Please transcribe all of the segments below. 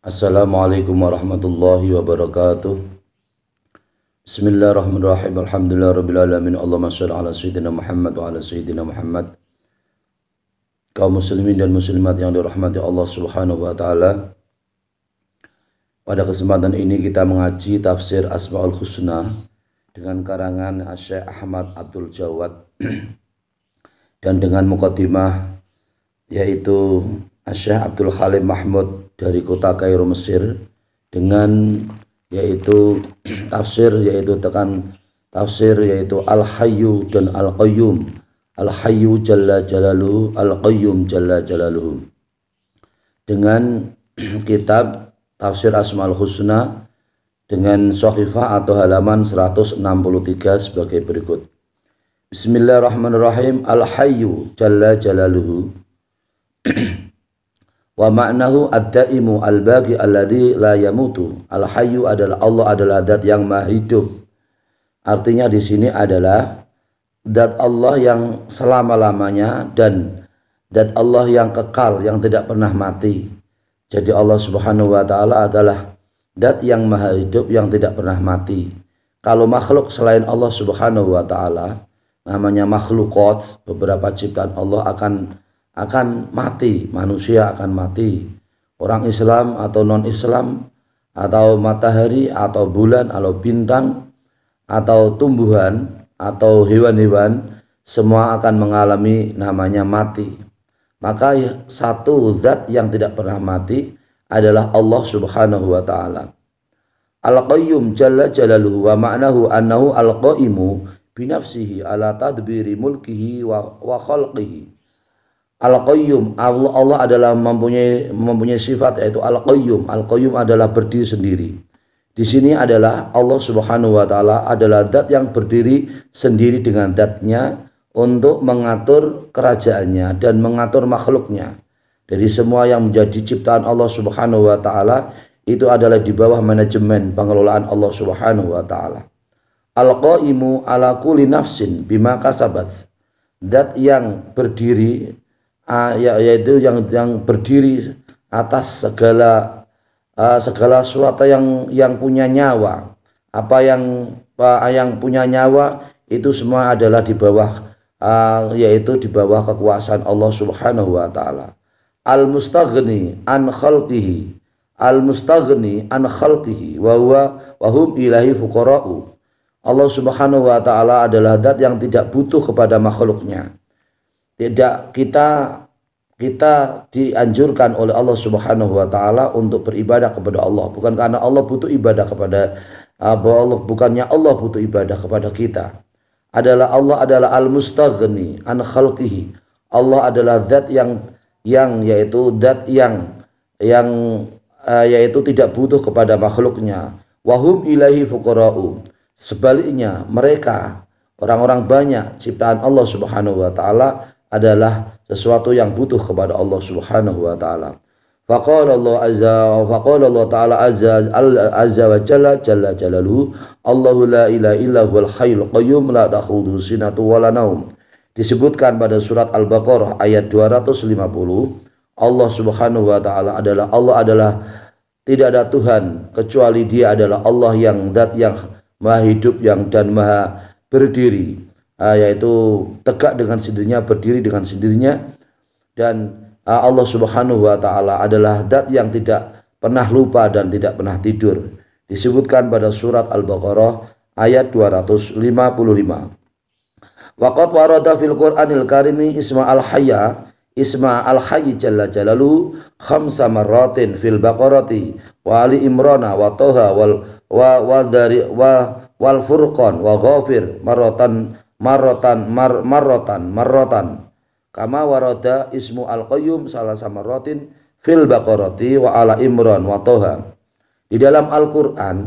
Assalamualaikum warahmatullahi wabarakatuh. Bismillahirrahmanirrahim. Alhamdulillah rabbil alamin. Allahumma shalli ala sayyidina Muhammad wa ala sayyidina Muhammad. Kaum muslimin dan muslimat yang dirahmati Allah Subhanahu wa taala. Pada kesempatan ini kita mengaji tafsir Asmaul Husna dengan karangan Syekh Ahmad Abdul Jawad dan dengan mukadimah yaitu Syekh Abdul Khalid Mahmud dari kota Kairo Mesir dengan yaitu tafsir yaitu tekan tafsir yaitu Al-Hayyu dan Al-Qayyum Al-Hayyu Jalla jalalu Al-Qayyum Jalla jalalu dengan kitab Tafsir asmal Husna dengan Sohifah atau halaman 163 sebagai berikut Bismillahirrahmanirrahim Al-Hayyu Jalla Jalaluhu wa ma'nahu ad-daimu al-baqi alladhi adalah Allah adalah zat yang maha hidup artinya di sini adalah dat Allah yang selama-lamanya dan dat Allah yang kekal yang tidak pernah mati jadi Allah Subhanahu wa taala adalah dat yang maha hidup yang tidak pernah mati kalau makhluk selain Allah Subhanahu wa taala namanya makhlukat beberapa ciptaan Allah akan akan mati, manusia akan mati. Orang Islam atau non-Islam atau matahari atau bulan atau bintang atau tumbuhan atau hewan-hewan semua akan mengalami namanya mati. Maka satu zat yang tidak pernah mati adalah Allah Subhanahu wa taala. Al-Qayyum jalla jalaluhu wa ma'nahu annahu al-qaimu binafsihi ala tadbiri mulkihi wa, wa khalqihi Al-Qayyum Allah Allah adalah mempunyai mempunyai sifat yaitu Al-Qayyum. Al-Qayyum adalah berdiri sendiri. Di sini adalah Allah Subhanahu wa taala adalah zat yang berdiri sendiri dengan zatnya untuk mengatur kerajaannya dan mengatur makhluknya. Jadi semua yang menjadi ciptaan Allah Subhanahu wa taala itu adalah di bawah manajemen pengelolaan Allah Subhanahu wa taala. Al-Qaimu ala kulli nafsin bima kasabat. Zat yang berdiri Ah, ya yaitu yang yang berdiri atas segala uh, segala sesuatu yang yang punya nyawa apa yang uh, yang punya nyawa itu semua adalah di bawah uh, yaitu di bawah kekuasaan Allah Subhanahu wa taala al mustaghni an khalqihi al mustaghni an khalqihi wa huwa wa hum ilahi fuqara'u Allah Subhanahu wa taala adalah zat yang tidak butuh kepada makhluknya tidak kita kita dianjurkan oleh Allah Subhanahu wa taala untuk beribadah kepada Allah bukan karena Allah butuh ibadah kepada ah, Allah bukannya Allah butuh ibadah kepada kita adalah Allah adalah al-mustaghni an khalqihi Allah adalah zat yang yang yaitu zat yang yang uh, yaitu tidak butuh kepada makhluknya wahum ilahi fuqara'u sebaliknya mereka orang-orang banyak ciptaan Allah Subhanahu wa taala adalah sesuatu yang butuh kepada Allah Subhanahu wa taala. Faqala Allah azza faqala Allah taala azza azza wa jalla jalla jalaluhu Allahu la ilaha illa huwal hayyul qayyum la ta'khudhuhu sinatu wa la naum. Disebutkan pada surat Al-Baqarah ayat 250 Allah Subhanahu wa taala adalah Allah adalah tidak ada Tuhan kecuali Dia adalah Allah yang zat yang maha hidup yang dan maha berdiri uh, yaitu tegak dengan sendirinya, berdiri dengan sendirinya dan uh, Allah Subhanahu wa taala adalah zat yang tidak pernah lupa dan tidak pernah tidur. Disebutkan pada surat Al-Baqarah ayat 255. Waqat warada fil Qur'anil Karimi Isma al-Hayya Isma al-Hayy jalla jalalu khamsa marratin fil Baqarati wa Ali Imrana wa Toha wal wa wa dari wa wal Furqan wa Ghafir marratan marrotan mar marrotan marrotan kama waroda ismu al qayyum salah sama rotin fil baqarati wa ala imron wa toha di dalam Al-Quran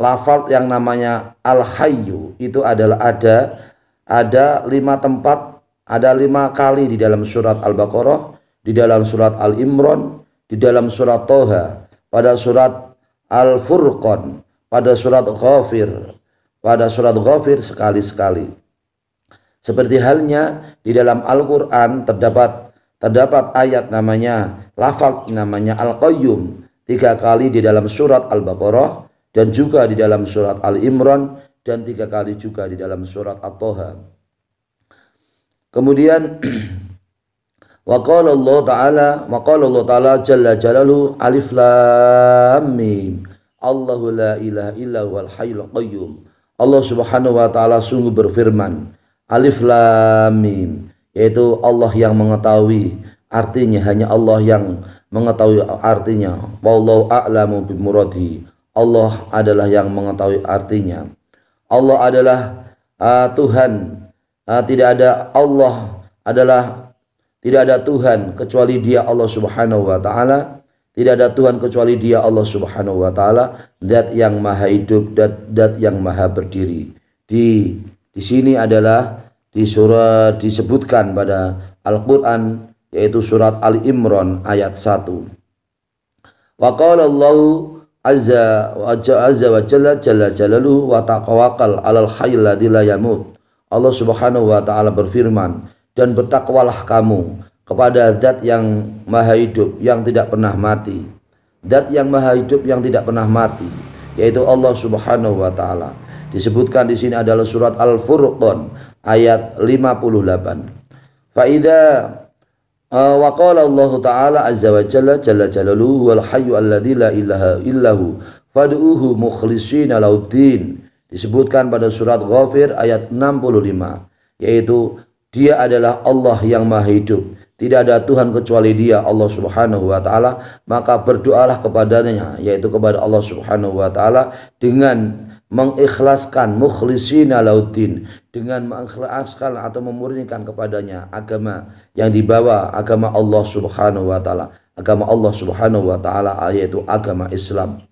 lafal yang namanya al hayyu itu adalah ada ada lima tempat ada lima kali di dalam surat Al-Baqarah di dalam surat Al-Imran di dalam surat Toha pada surat Al-Furqan pada surat Ghafir pada surat Ghafir sekali-sekali. Seperti halnya di dalam Al-Qur'an terdapat terdapat ayat namanya lafak namanya Al-Qayyum tiga kali di dalam surat Al-Baqarah dan juga di dalam surat Al-Imran dan tiga kali juga di dalam surat At-Toha. Kemudian wa Allah taala wa Allah taala jalla jalalu alif lam mim Allahu la ilaha illa huwal hayyul qayyum Allah Subhanahu wa taala sungguh berfirman Alif Lam Mim yaitu Allah yang mengetahui artinya hanya Allah yang mengetahui artinya wallahu a'lamu bimuradi Allah adalah yang mengetahui artinya Allah adalah uh, Tuhan uh, tidak ada Allah adalah tidak ada Tuhan kecuali Dia Allah Subhanahu wa taala tidak ada Tuhan kecuali Dia Allah Subhanahu wa taala, Dat yang maha hidup Dat Dat yang maha berdiri. Di di sini adalah di surah disebutkan pada Al-Qur'an yaitu surat Ali Imran ayat 1. Wa qala Allahu azza wa azza wa jalla jalla jalalu wa taqawakal alal khayla ladzi yamut. Allah Subhanahu wa taala berfirman dan bertakwalah kamu kepada zat yang maha hidup yang tidak pernah mati zat yang maha hidup yang tidak pernah mati yaitu Allah Subhanahu wa taala disebutkan di sini adalah surat Al-Furqan ayat 58 fa idza uh, wa qala Allah taala azza wa jalla jalla jalaluhu wal hayyu alladzi la ilaha illahu fad'uhu mukhlishina lauddin disebutkan pada surat Ghafir ayat 65 yaitu dia adalah Allah yang maha hidup tidak ada Tuhan kecuali Dia Allah Subhanahu wa taala, maka berdoalah kepadanya yaitu kepada Allah Subhanahu wa taala dengan mengikhlaskan mukhlisina lautin dengan mengikhlaskan atau memurnikan kepadanya agama yang dibawa agama Allah Subhanahu wa taala, agama Allah Subhanahu wa taala yaitu agama Islam.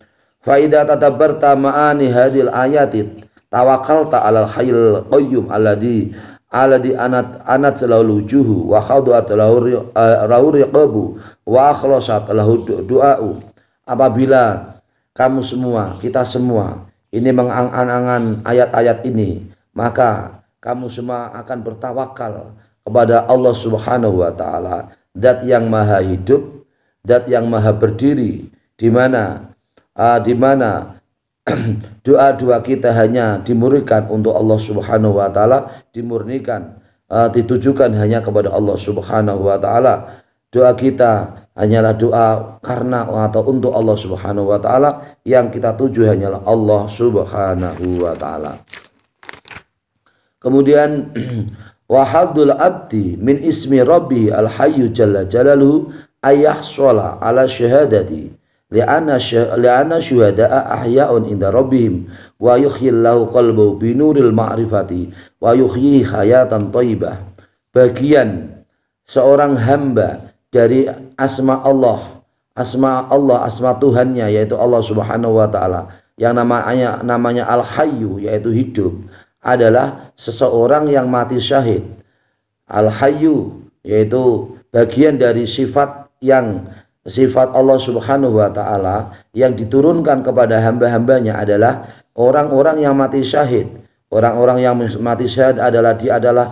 Faidah tata ma'ani hadil ayatit tawakal ta'alal hayil qayyum alladhi di anat anat selalu juhu wa khadat eh, lahu riqabu wa akhlasat lahu du'a'u apabila kamu semua kita semua ini mengangan-angan ayat-ayat ini maka kamu semua akan bertawakal kepada Allah Subhanahu wa taala zat yang maha hidup zat yang maha berdiri di mana uh, di mana doa-doa kita hanya dimurikan untuk Allah Subhanahu wa taala, dimurnikan uh, ditujukan hanya kepada Allah Subhanahu wa taala. Doa kita hanyalah doa karena atau untuk Allah Subhanahu wa taala yang kita tuju hanyalah Allah Subhanahu wa taala. Kemudian wahadul abdi min ismi rabbi al hayyu jalla ayah sholat ala syahadati li'anna syuhada'a ahya'un inda rabbihim wa yuhyillahu qalbu binuril ma'rifati wa yuhyi hayatan thayyibah bagian seorang hamba dari asma Allah asma Allah asma Tuhannya yaitu Allah Subhanahu wa taala yang namanya namanya al hayyu yaitu hidup adalah seseorang yang mati syahid al hayyu yaitu bagian dari sifat yang sifat Allah Subhanahu wa taala yang diturunkan kepada hamba-hambanya adalah orang-orang yang mati syahid. Orang-orang yang mati syahid adalah dia adalah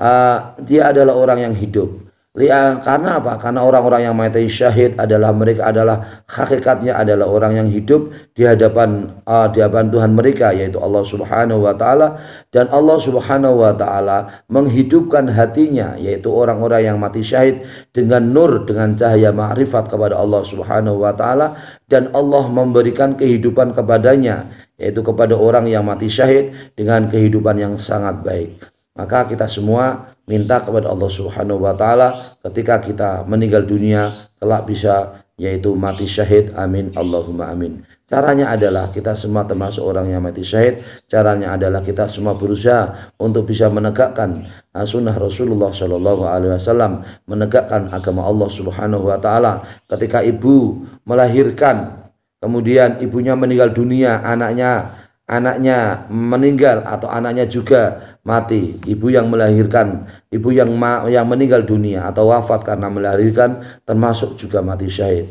uh, dia adalah orang yang hidup. Li'an ah, karena apa? Karena orang-orang yang mati syahid adalah mereka adalah hakikatnya adalah orang yang hidup di hadapan uh, di hadapan Tuhan mereka yaitu Allah Subhanahu wa taala dan Allah Subhanahu wa taala menghidupkan hatinya yaitu orang-orang yang mati syahid dengan nur dengan cahaya makrifat kepada Allah Subhanahu wa taala dan Allah memberikan kehidupan kepadanya yaitu kepada orang yang mati syahid dengan kehidupan yang sangat baik. Maka kita semua minta kepada Allah Subhanahu wa taala ketika kita meninggal dunia kelak bisa yaitu mati syahid amin Allahumma amin caranya adalah kita semua termasuk orang yang mati syahid caranya adalah kita semua berusaha untuk bisa menegakkan ah, sunnah Rasulullah Shallallahu Alaihi Wasallam menegakkan agama Allah Subhanahu wa taala ketika ibu melahirkan kemudian ibunya meninggal dunia anaknya anaknya meninggal atau anaknya juga mati, ibu yang melahirkan, ibu yang ma yang meninggal dunia atau wafat karena melahirkan termasuk juga mati syahid.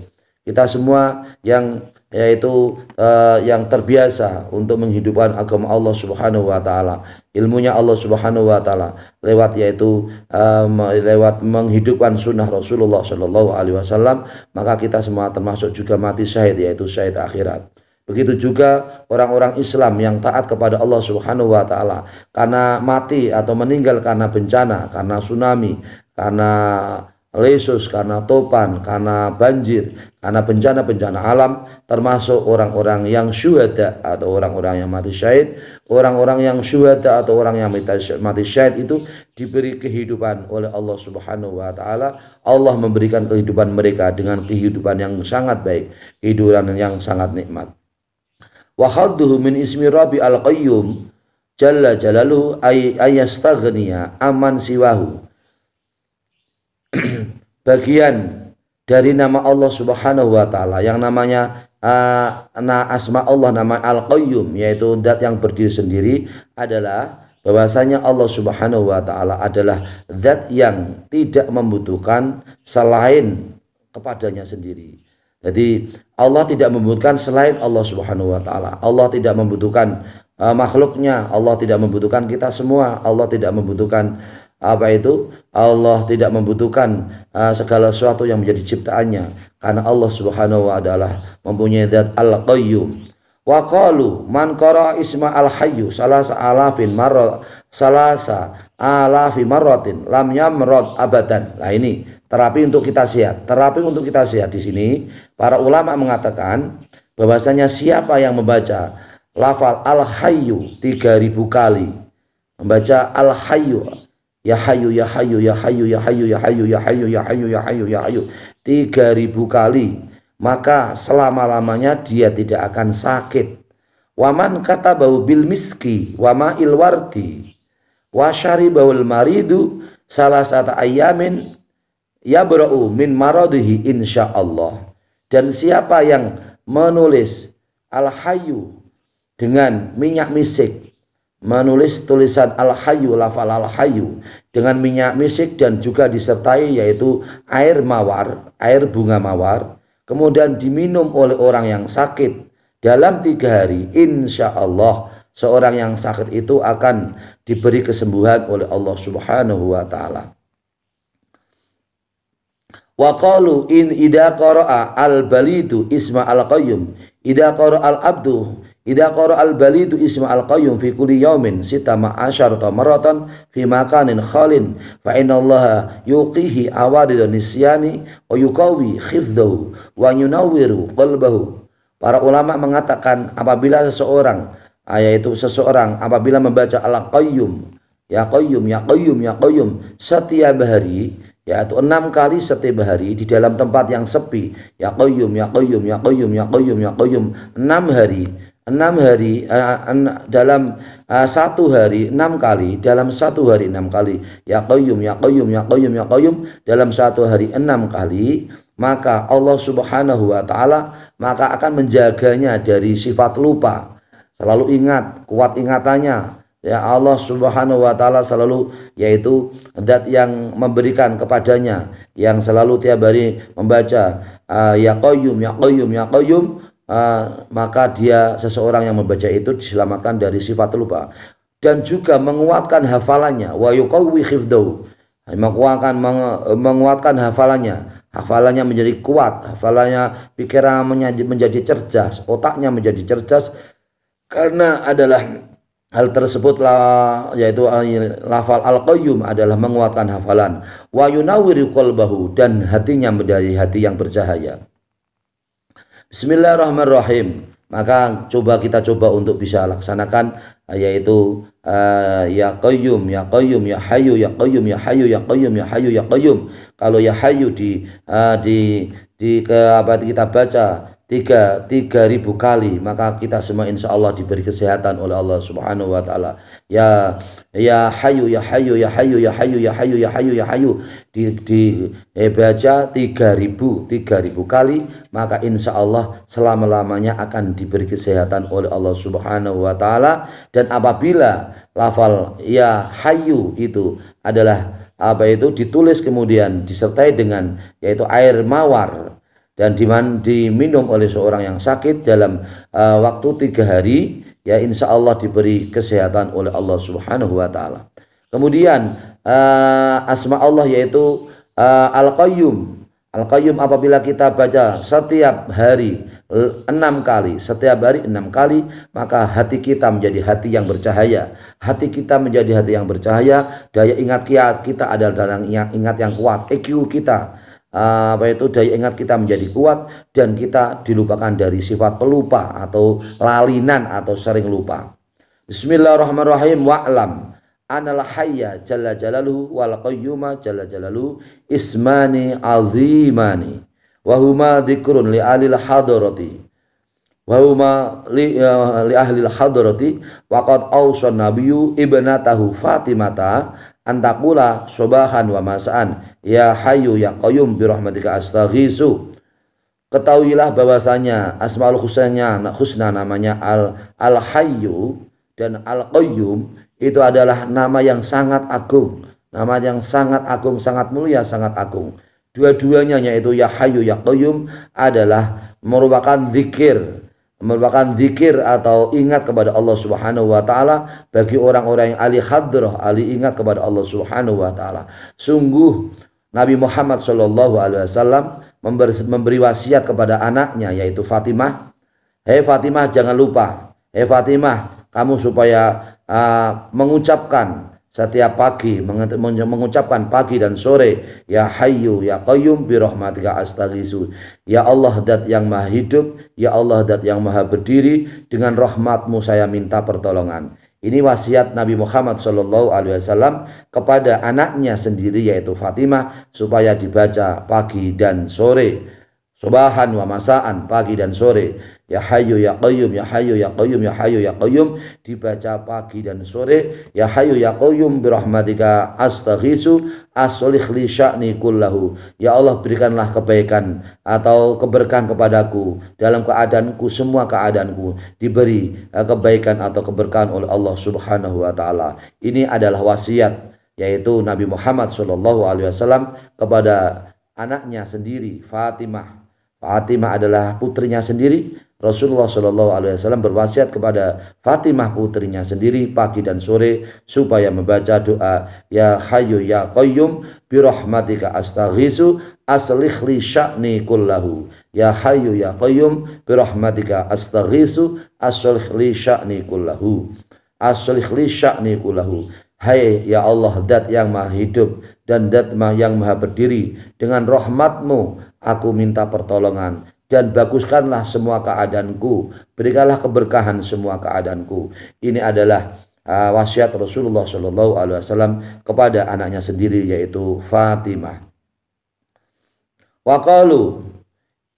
Kita semua yang yaitu uh, yang terbiasa untuk menghidupkan agama Allah Subhanahu wa taala, ilmunya Allah Subhanahu wa taala lewat yaitu uh, lewat menghidupkan sunnah Rasulullah Shallallahu alaihi wasallam, maka kita semua termasuk juga mati syahid yaitu syahid akhirat. Begitu juga orang-orang Islam yang taat kepada Allah Subhanahu wa taala karena mati atau meninggal karena bencana, karena tsunami, karena lesus, karena topan, karena banjir, karena bencana-bencana alam termasuk orang-orang yang syuhada atau orang-orang yang mati syahid, orang-orang yang syuhada atau orang yang mati syahid itu diberi kehidupan oleh Allah Subhanahu wa taala. Allah memberikan kehidupan mereka dengan kehidupan yang sangat baik, kehidupan yang sangat nikmat wa min ismi Rabbi al-Qayyum jalla jalalu ay ayastaghniya aman siwahu bagian dari nama Allah Subhanahu wa taala yang namanya uh, asma Allah nama Al-Qayyum yaitu zat yang berdiri sendiri adalah bahwasanya Allah Subhanahu wa taala adalah zat yang tidak membutuhkan selain kepadanya sendiri jadi Allah tidak membutuhkan selain Allah Subhanahu wa taala. Allah tidak membutuhkan uh, makhluknya, Allah tidak membutuhkan kita semua, Allah tidak membutuhkan apa itu? Allah tidak membutuhkan uh, segala sesuatu yang menjadi ciptaannya karena Allah Subhanahu wa taala mempunyai zat Al-Qayyum. Wa qalu man qara isma al-hayyu salasa alafin marra salasa alafi marratin lam yamrad abadan. Lah ini Terapi untuk kita sehat. Terapi untuk kita sehat di sini para ulama mengatakan bahwasanya siapa yang membaca lafal al hayyu 3000 kali membaca al hayyu ya hayyu ya hayyu ya hayyu ya hayyu ya hayyu ya hayyu ya hayyu ya hayyu ya hayyu 3000 kali maka selama-lamanya dia tidak akan sakit. Waman kata bau bil miski, wama ilwarti, wasyari baul maridu, salah satu ayamin, Ya bro'u min maradihi insyaallah. Dan siapa yang menulis al-hayyu dengan minyak misik, menulis tulisan al-hayyu lafal al hayu dengan minyak misik dan juga disertai yaitu air mawar, air bunga mawar, kemudian diminum oleh orang yang sakit dalam tiga hari, insya Allah seorang yang sakit itu akan diberi kesembuhan oleh Allah Subhanahu wa Ta'ala. Wa qalu in idza qara'a al-balidu isma al-qayyum idza qara'a al-abdu idza qara'a al-balidu isma al-qayyum fi kulli yawmin sita ma'asyar maratan fi makanin khalin fa inna Allah yuqihi awadid nisyani wa yuqawi khifdahu wa yunawwiru qalbahu Para ulama mengatakan apabila seseorang ah, yaitu seseorang apabila membaca al-qayyum ya qayyum ya qayyum ya qayyum setiap hari ya itu enam kali setiap hari di dalam tempat yang sepi ya qayyum ya qayyum ya qayyum ya qayyum ya qayyum enam hari enam hari uh, en, dalam uh, satu hari enam kali dalam satu hari enam kali ya qayyum ya qayyum ya qayyum ya qayyum dalam satu hari enam kali maka Allah Subhanahu wa taala maka akan menjaganya dari sifat lupa selalu ingat kuat ingatannya ya Allah Subhanahu wa taala selalu yaitu zat yang memberikan kepadanya yang selalu tiap hari membaca uh, ya qayyum ya qayyum ya qayyum uh, maka dia seseorang yang membaca itu diselamatkan dari sifat lupa dan juga menguatkan hafalannya wa yuqawwi khifdahu menguatkan menguatkan hafalannya hafalannya menjadi kuat hafalannya pikiran menjadi cerdas otaknya menjadi cerdas karena adalah Hal tersebut lah yaitu eh, lafal al-qayyum adalah menguatkan hafalan wa yunawwiru qalbahu dan hatinya menjadi hati yang bercahaya. Bismillahirrahmanirrahim. Maka coba kita coba untuk bisa laksanakan eh, yaitu eh, ya qayyum ya qayyum ya hayu ya qayyum ya hayu ya qayyum ya hayu ya qayyum. Kalau ya hayu di uh, di di ke apa kita baca tiga, tiga ribu kali maka kita semua insya Allah diberi kesehatan oleh Allah subhanahu wa ta'ala ya ya hayu ya hayu ya hayu ya hayu ya hayu ya hayu ya hayu di, di eh, baca tiga ribu tiga ribu kali maka insya Allah selama-lamanya akan diberi kesehatan oleh Allah subhanahu wa ta'ala dan apabila lafal ya hayu itu adalah apa itu ditulis kemudian disertai dengan yaitu air mawar dan diminum oleh seorang yang sakit dalam uh, waktu tiga hari ya insya Allah diberi kesehatan oleh Allah Subhanahu Wa Taala kemudian uh, asma Allah yaitu uh, eh, al qayyum al qayyum apabila kita baca setiap hari enam kali setiap hari enam kali maka hati kita menjadi hati yang bercahaya hati kita menjadi hati yang bercahaya daya ingat kita adalah dalam ingat yang kuat EQ kita apa itu daya ingat kita menjadi kuat dan kita dilupakan dari sifat pelupa atau lalinan atau sering lupa. Bismillahirrahmanirrahim wa'lam anal hayya jalla jalaluhu wal qayyuma jalla jalaluhu ismani azimani wa huma dzikrun li alil hadrati wa huma li, uh, li ahli hadrati wa qad awsa nabiyyu ibnatahu fatimata antakula subahan wa masaan ya hayu ya qayyum rahmatika astaghisu ketahuilah bahwasanya asmaul husnanya husna namanya al al hayyu dan al qayyum itu adalah nama yang sangat agung nama yang sangat agung sangat mulia sangat agung dua-duanya yaitu ya hayu ya qayyum adalah merupakan zikir merupakan zikir atau ingat kepada Allah Subhanahu wa taala bagi orang-orang yang ali hadroh ali ingat kepada Allah Subhanahu wa taala. Sungguh Nabi Muhammad Shallallahu alaihi wasallam memberi wasiat kepada anaknya yaitu Fatimah, "Hei Fatimah, jangan lupa. Hei Fatimah, kamu supaya uh, mengucapkan setiap pagi mengucapkan pagi dan sore ya hayyu ya qayyum bi rahmatika astaghisu ya Allah dat yang maha hidup ya Allah dat yang maha berdiri dengan rahmatmu saya minta pertolongan ini wasiat Nabi Muhammad Shallallahu Alaihi Wasallam kepada anaknya sendiri yaitu Fatimah supaya dibaca pagi dan sore subahan wa masaan pagi dan sore Ya Hayyu Ya Qayyum Ya Hayyu Ya Qayyum Ya Hayyu Ya Qayyum dibaca pagi dan sore Ya Hayyu Ya Qayyum rahmatika astaghisu aslih li sya'ni kullahu Ya Allah berikanlah kebaikan atau keberkahan kepadaku dalam keadaanku semua keadaanku diberi eh, kebaikan atau keberkahan oleh Allah Subhanahu wa taala ini adalah wasiat yaitu Nabi Muhammad Shallallahu Alaihi Wasallam kepada anaknya sendiri Fatimah. Fatimah adalah putrinya sendiri Rasulullah Shallallahu Alaihi Wasallam berwasiat kepada Fatimah putrinya sendiri pagi dan sore supaya membaca doa Ya Hayu Ya Qayyum birahmatika astaghisu astaghizu li sya'ni kullahu Ya Hayu Ya Qayyum birahmatika astaghisu astaghizu li sya'ni kullahu aslihli li sya'ni kullahu Hai ya Allah dat yang maha hidup dan dat yang maha berdiri dengan rahmatmu aku minta pertolongan dan baguskanlah semua keadaanku. Berikanlah keberkahan semua keadaanku. Ini adalah uh, wasiat Rasulullah Shallallahu Alaihi Wasallam kepada anaknya sendiri yaitu Fatimah. Wakalu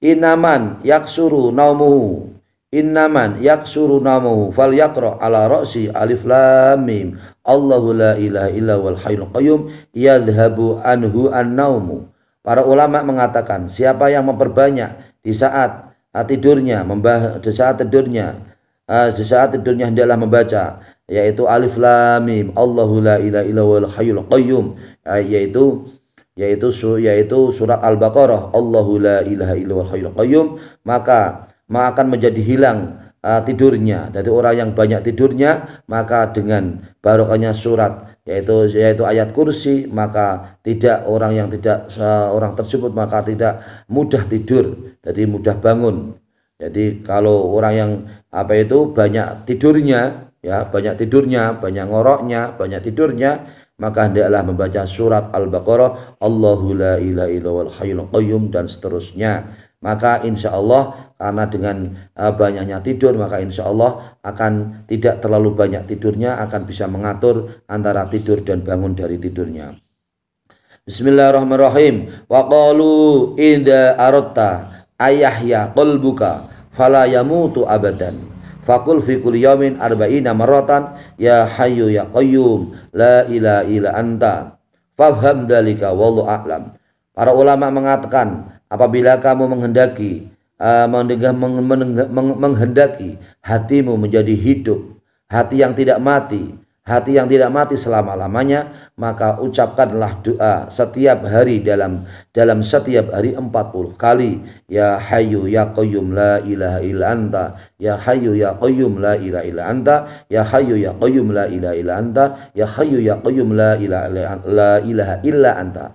inaman yaksuru naumuhu innaman yaksuru naumuhu fal yakro ala roksi alif lam mim Allahu la ilaha illa wal hayyul qayyum yadhhabu anhu an naumu para ulama mengatakan siapa yang memperbanyak di saat tidurnya membah di saat tidurnya uh, di saat tidurnya hendaklah membaca yaitu alif lam mim Allahu la ilaha illallahul hayyul qayyum eh, yaitu yaitu yaitu surat al-baqarah Allahu la ilaha illallahul hayyul qayyum maka maka akan menjadi hilang uh, tidurnya. Jadi orang yang banyak tidurnya maka dengan barokahnya surat yaitu yaitu ayat kursi maka tidak orang yang tidak uh, orang tersebut maka tidak mudah tidur. Jadi mudah bangun. Jadi kalau orang yang apa itu banyak tidurnya ya, banyak tidurnya, banyak ngoroknya, banyak tidurnya maka hendaklah membaca surat Al-Baqarah Allahu la ilaha qayyum dan seterusnya maka insya Allah karena dengan uh, banyaknya tidur maka insya Allah akan tidak terlalu banyak tidurnya akan bisa mengatur antara tidur dan bangun dari tidurnya Bismillahirrahmanirrahim wa qalu idza aratta ayahya qalbuka fala yamutu abadan Fakul fi kulli yawmin arba'ina maratan ya hayyu ya qayyum la ilaha illa anta. Faham dalika wallahu a'lam. Para ulama mengatakan apabila kamu menghendaki uh, menghendaki hatimu menjadi hidup, hati yang tidak mati, hati yang tidak mati selama-lamanya, maka ucapkanlah doa setiap hari dalam dalam setiap hari 40 kali. Ya Hayyu ya Qayyum la ilaha illa anta. Ya Hayyu ya Qayyum la ilaha illa anta. Ya Hayyu ya Qayyum la ilaha illa anta. Ya Hayyu ya Qayyum la ilaha illa anta.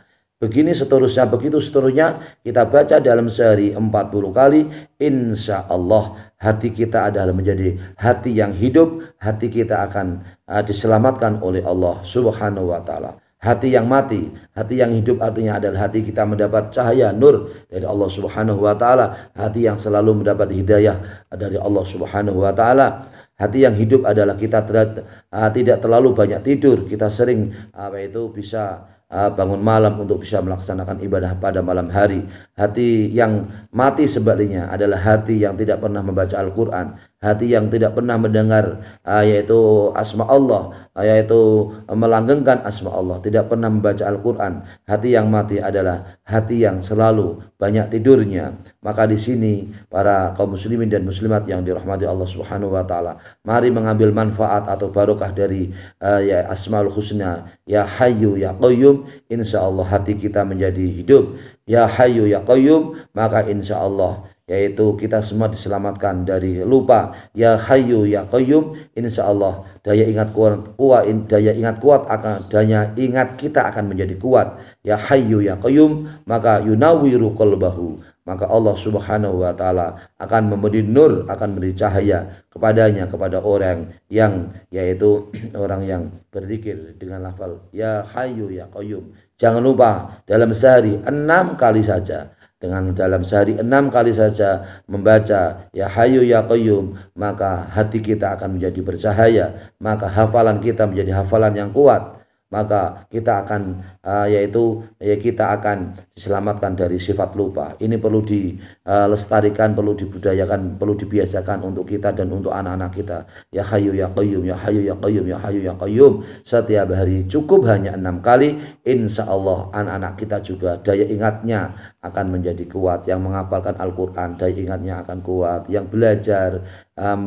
Begini seterusnya, begitu seterusnya kita baca dalam sehari 40 kali. Insya Allah hati kita adalah menjadi hati yang hidup, hati kita akan eh, diselamatkan oleh Allah subhanahu wa ta'ala. Hati yang mati, hati yang hidup artinya adalah hati kita mendapat cahaya nur dari Allah Subhanahu wa taala, hati yang selalu mendapat hidayah dari Allah Subhanahu wa taala. Hati yang hidup adalah kita eh, tidak terlalu banyak tidur, kita sering apa itu bisa Ah, bangun malam untuk bisa melaksanakan ibadah pada malam hari. Hati yang mati sebaliknya adalah hati yang tidak pernah membaca Al-Quran, hati yang tidak pernah mendengar uh, yaitu asma Allah uh, yaitu melanggengkan asma Allah tidak pernah membaca Al-Qur'an hati yang mati adalah hati yang selalu banyak tidurnya maka di sini para kaum muslimin dan muslimat yang dirahmati Allah Subhanahu wa taala mari mengambil manfaat atau barokah dari uh, ya Asmaul Husna ya Hayyu ya Qayyum insyaallah hati kita menjadi hidup ya hayu ya Qayyum maka insyaallah yaitu kita semua diselamatkan dari lupa ya hayu ya qayyum insyaallah daya ingat kuat kuat daya ingat kuat akan daya ingat kita akan menjadi kuat ya hayu ya qayyum maka yunawiru qalbahu maka Allah Subhanahu wa taala akan memberi nur akan memberi cahaya kepadanya kepada orang yang yaitu orang yang berzikir dengan lafal ya hayu ya qayyum jangan lupa dalam sehari enam kali saja dengan dalam sehari enam kali saja membaca ya hayu ya qayyum maka hati kita akan menjadi bercahaya maka hafalan kita menjadi hafalan yang kuat maka kita akan uh, yaitu ya kita akan diselamatkan dari sifat lupa. Ini perlu dilestarikan, eh, perlu dibudayakan, perlu dibiasakan untuk kita dan untuk anak-anak kita. Ya Hayyu ya Qayyum, ya Hayyu ya Qayyum, ya Hayyu ya Qayyum. Setiap hari cukup hanya enam kali, insya Allah anak-anak kita juga daya ingatnya akan menjadi kuat. Yang menghafalkan Al-Quran daya ingatnya akan kuat. Yang belajar uh,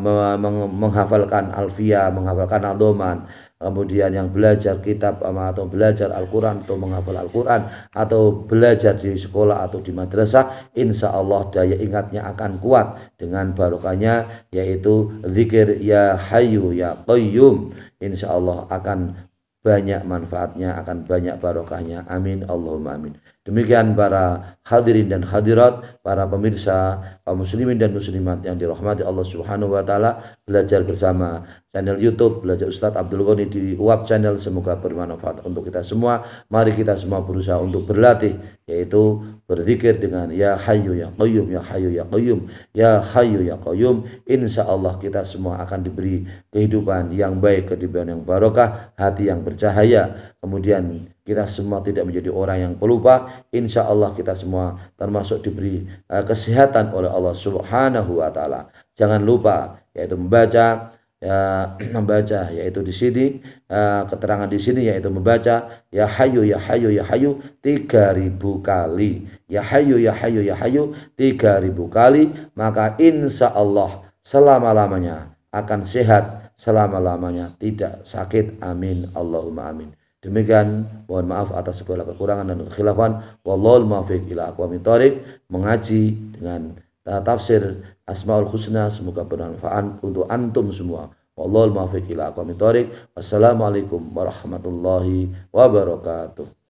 menghafalkan Alfia, menghafalkan Aldoman kemudian yang belajar kitab atau belajar Al-Quran atau menghafal Al-Quran atau belajar di sekolah atau di madrasah insya Allah daya ingatnya akan kuat dengan barokahnya yaitu zikir ya hayu ya qayyum insya Allah akan banyak manfaatnya akan banyak barokahnya amin Allahumma amin Demikian para hadirin dan hadirat, para pemirsa, kaum muslimin dan muslimat yang dirahmati Allah Subhanahu wa taala, belajar bersama channel YouTube Belajar Ustaz Abdul Ghani di UAP channel semoga bermanfaat untuk kita semua. Mari kita semua berusaha untuk berlatih yaitu berzikir dengan ya Hayyu ya Qayyum ya Hayyu ya Qayyum ya Hayyu ya Qayyum. Insya kita semua akan diberi kehidupan yang baik, kehidupan yang barokah, hati yang bercahaya, kemudian kita semua tidak menjadi orang yang pelupa. Insya Allah kita semua termasuk diberi eh, kesehatan oleh Allah Subhanahu wa taala. Jangan lupa yaitu membaca ya membaca yaitu di sini eh, keterangan di sini yaitu membaca ya hayu ya hayu ya hayu 3000 kali ya hayu ya hayu ya hayu 3000 kali maka insya Allah selama-lamanya akan sehat selama-lamanya tidak sakit amin Allahumma amin Demikian mohon maaf atas segala kekurangan dan kekhilafan. Wallahul muwaffiq ila aqwamit thoriq. Mengaji dengan tafsir Asmaul Husna semoga bermanfaat untuk antum semua. Wallahul muwaffiq ila aqwamit thoriq. Wassalamualaikum warahmatullahi wabarakatuh.